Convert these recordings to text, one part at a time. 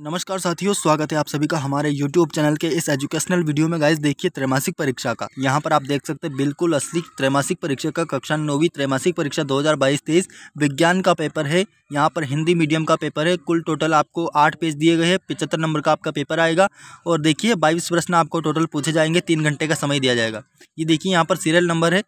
नमस्कार साथियों स्वागत है आप सभी का हमारे YouTube चैनल के इस एजुकेशनल वीडियो में गाइस देखिए त्रैमासिक परीक्षा का यहाँ पर आप देख सकते हैं बिल्कुल असली त्रैमासिक परीक्षा का कक्षा नौवीं त्रैमासिक परीक्षा 2022-23 विज्ञान का पेपर है यहाँ पर हिंदी मीडियम का पेपर है कुल टोटल आपको आठ पेज दिए गए हैं पिचहत्तर नंबर का आपका पेपर आएगा और देखिए बाईस प्रश्न आपको टोटल पूछे जाएंगे तीन घंटे का समय दिया जाएगा ये देखिए यहाँ पर सीरियल नंबर है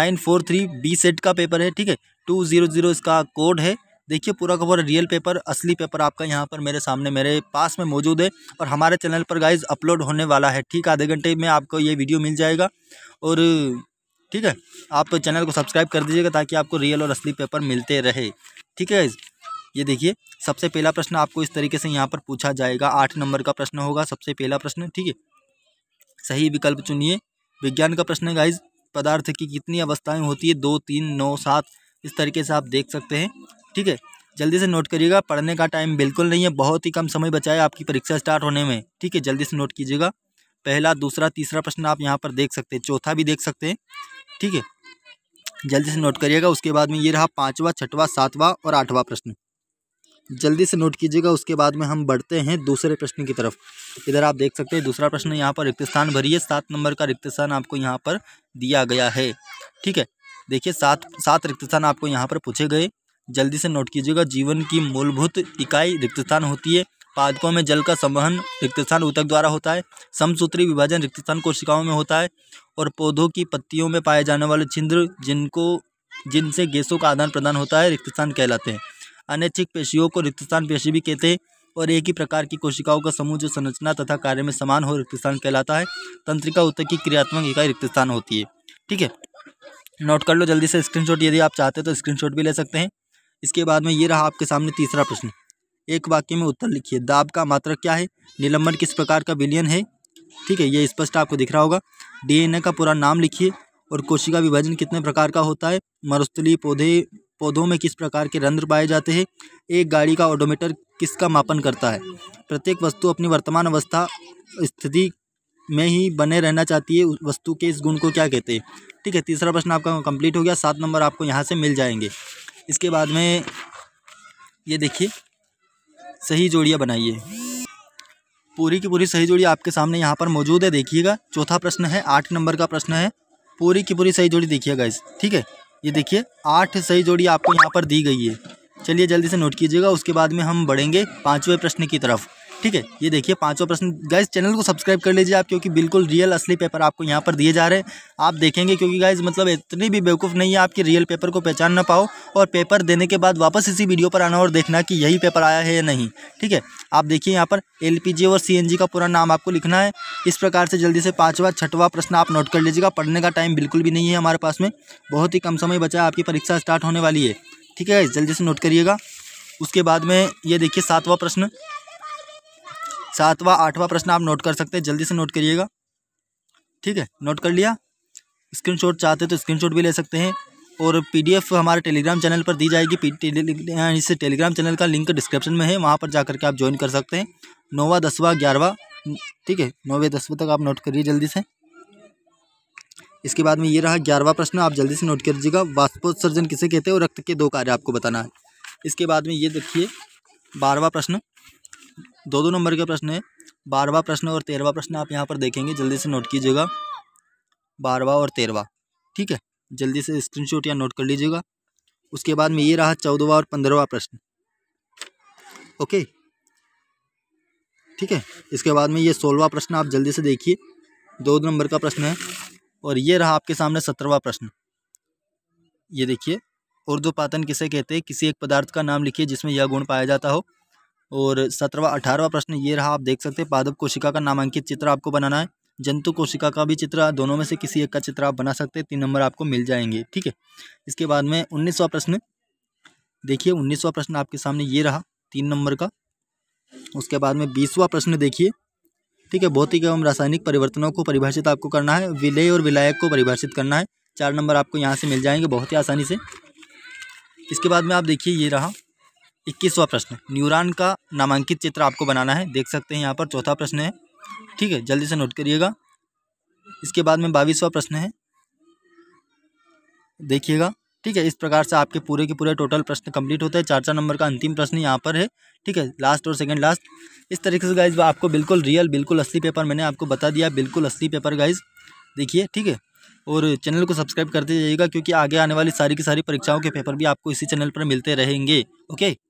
nine four three B set का पेपर है ठीक है टू जीरो जीरो इसका कोड है देखिए पूरा का पूरा रियल पेपर असली पेपर आपका यहाँ पर मेरे सामने मेरे पास में मौजूद है और हमारे चैनल पर गाइज अपलोड होने वाला है ठीक आधे घंटे में आपको ये वीडियो मिल जाएगा और ठीक है आप चैनल को सब्सक्राइब कर दीजिएगा ताकि आपको रियल और असली पेपर मिलते रहे ठीक है गाइज़ ये देखिए सबसे पहला प्रश्न आपको इस तरीके से यहाँ पर पूछा जाएगा आठ नंबर का प्रश्न होगा सबसे पहला प्रश्न ठीक है सही विकल्प चुनिए विज्ञान का प्रश्न गाइज पदार्थ की कितनी अवस्थाएं होती है दो तीन नौ सात इस तरीके से आप देख सकते हैं ठीक है जल्दी से नोट करिएगा पढ़ने का टाइम बिल्कुल नहीं है बहुत ही कम समय बचा है आपकी परीक्षा स्टार्ट होने में ठीक है जल्दी से नोट कीजिएगा पहला दूसरा तीसरा प्रश्न आप यहाँ पर देख सकते हैं चौथा भी देख सकते हैं ठीक है जल्दी से नोट करिएगा उसके बाद में ये रहा पाँचवा छठवा सातवा और आठवां प्रश्न जल्दी से नोट कीजिएगा उसके बाद में हम बढ़ते हैं दूसरे प्रश्न की तरफ इधर आप देख सकते हैं दूसरा प्रश्न यहाँ पर रिक्त स्थान भरिए सात नंबर का रिक्त स्थान आपको यहाँ पर दिया गया है ठीक है देखिए सात सात रिक्त स्थान आपको यहाँ पर पूछे गए जल्दी से नोट कीजिएगा जीवन की मूलभूत इकाई रिक्तस्थान होती है पादकों में जल का संवहन रिक्तस्थान ऊतक द्वारा होता है समसूत्री विभाजन रिक्तस्थान कोशिकाओं में होता है और पौधों की पत्तियों में पाए जाने वाले छिंद्र जिनको जिनसे गैसों का आदान प्रदान होता है रिक्तस्थान कहलाते हैं अनैच्छिक पेशियों को रिक्तस्थान पेशी भी कहते हैं और एक ही प्रकार की कोशिकाओं का समूह जो संरचना तथा कार्य में समान हो रिक्तस्थान कहलाता है तंत्रिका ऊतक की क्रियात्मक इकाई रिक्तस्थान होती है ठीक है नोट कर लो जल्दी से स्क्रीनशॉट यदि आप चाहते हैं तो स्क्रीनशॉट भी ले सकते हैं इसके बाद में ये रहा आपके सामने तीसरा प्रश्न एक वाक्य में उत्तर लिखिए दाब का मात्रक क्या है निलंबन किस प्रकार का विलियन है ठीक है ये स्पष्ट आपको दिख रहा होगा डीएनए का पूरा नाम लिखिए और कोशिका विभाजन कितने प्रकार का होता है मरुस्थली पौधे पौधों में किस प्रकार के रंध्र पाए जाते हैं एक गाड़ी का ऑडोमीटर किसका मापन करता है प्रत्येक वस्तु अपनी वर्तमान अवस्था स्थिति में ही बने रहना चाहती है वस्तु के इस गुण को क्या कहते हैं ठीक है तीसरा प्रश्न आपका कंप्लीट हो गया सात नंबर आपको यहाँ से मिल जाएंगे इसके बाद में ये देखिए सही जोड़ियाँ बनाइए पूरी की पूरी सही जोड़ी आपके सामने यहाँ पर मौजूद है देखिएगा चौथा प्रश्न है आठ नंबर का प्रश्न है पूरी की पूरी सही जोड़ी देखिएगा इस ठीक है ये देखिए आठ सही जोड़ी आपको यहाँ पर दी गई है चलिए जल्दी से नोट कीजिएगा उसके बाद में हम बढ़ेंगे पाँचवें प्रश्न की तरफ ठीक है ये देखिए पाँचवा प्रश्न गाइज चैनल को सब्सक्राइब कर लीजिए आप क्योंकि बिल्कुल रियल असली पेपर आपको यहाँ पर दिए जा रहे हैं आप देखेंगे क्योंकि गाइज मतलब इतनी भी बेवकूफ़ नहीं है आपके रियल पेपर को पहचान ना पाओ और पेपर देने के बाद वापस इसी वीडियो पर आना और देखना कि यही पेपर आया है या नहीं ठीक है आप देखिए यहाँ पर एल और सी का पूरा नाम आपको लिखना है इस प्रकार से जल्दी से पाँचवा छठवा प्रश्न आप नोट कर लीजिएगा पढ़ने का टाइम बिल्कुल भी नहीं है हमारे पास में बहुत ही कम समय बचा आपकी परीक्षा स्टार्ट होने वाली है ठीक है जल्दी से नोट करिएगा उसके बाद में ये देखिए सातवां प्रश्न सातवां आठवां प्रश्न आप नोट कर सकते हैं जल्दी से नोट करिएगा ठीक है नोट कर लिया स्क्रीनशॉट चाहते तो स्क्रीनशॉट भी ले सकते हैं और पीडीएफ हमारे टेलीग्राम चैनल पर दी जाएगी टेली, टेलीग्राम चैनल का लिंक डिस्क्रिप्शन में है वहाँ पर जा करके आप ज्वाइन कर सकते हैं नौवा दसवा ग्यारहवा ठीक है नौवे दसवें तक आप नोट करिए जल्दी से इसके बाद में ये रहा ग्यारहवा प्रश्न आप जल्दी से नोट कर लीजिएगा वास्पोत्सर्जन किसे कहते हैं और रक्त के दो कार्य आपको बताना है इसके बाद में ये देखिए बारहवा प्रश्न दो दो नंबर के प्रश्न है बारहवा प्रश्न और तेरहवा प्रश्न आप यहाँ पर देखेंगे जल्दी से नोट कीजिएगा बारहवा और तेरहवा ठीक है जल्दी से स्क्रीनशॉट या नोट कर लीजिएगा उसके बाद में ये रहा चौदहवा और पंद्रहवा प्रश्न ओके ठीक है इसके बाद में ये सोलहवा प्रश्न आप जल्दी से देखिए दो नंबर का प्रश्न है और ये रहा आपके सामने सत्रहवा प्रश्न ये देखिए उर्दू पातन किसे कहते हैं किसी एक पदार्थ का नाम लिखिए जिसमें यह गुण पाया जाता हो और सत्रहवा अठारहवा प्रश्न ये रहा आप देख सकते हैं पादप कोशिका का नामांकित चित्र आपको बनाना है जंतु कोशिका का भी चित्र दोनों में से किसी एक का चित्र आप बना सकते हैं तीन नंबर आपको मिल जाएंगे ठीक है इसके बाद में उन्नीसवा प्रश्न देखिए उन्नीसवा प्रश्न आपके सामने ये रहा तीन नंबर का उसके बाद में बीसवा प्रश्न देखिए ठीक है भौतिक एवं रासायनिक परिवर्तनों को परिभाषित आपको करना है विलय और विलायक को परिभाषित करना है चार नंबर आपको यहाँ से मिल जाएंगे बहुत ही आसानी से इसके बाद में आप देखिए ये रहा इक्कीसवा प्रश्न न्यूरॉन का नामांकित चित्र आपको बनाना है देख सकते हैं यहाँ पर चौथा प्रश्न है ठीक है जल्दी से नोट करिएगा इसके बाद में बाईसवा प्रश्न है देखिएगा ठीक है इस प्रकार से आपके पूरे के पूरे टोटल प्रश्न कंप्लीट होता है चार चार नंबर का अंतिम प्रश्न यहाँ पर है ठीक है लास्ट और सेकंड लास्ट इस तरीके से गाइज आपको बिल्कुल रियल बिल्कुल असली पेपर मैंने आपको बता दिया बिल्कुल असली पेपर गाइज देखिए ठीक है और चैनल को सब्सक्राइब करते जाइएगा क्योंकि आगे आने वाली सारी की सारी परीक्षाओं के पेपर भी आपको इसी चैनल पर मिलते रहेंगे ओके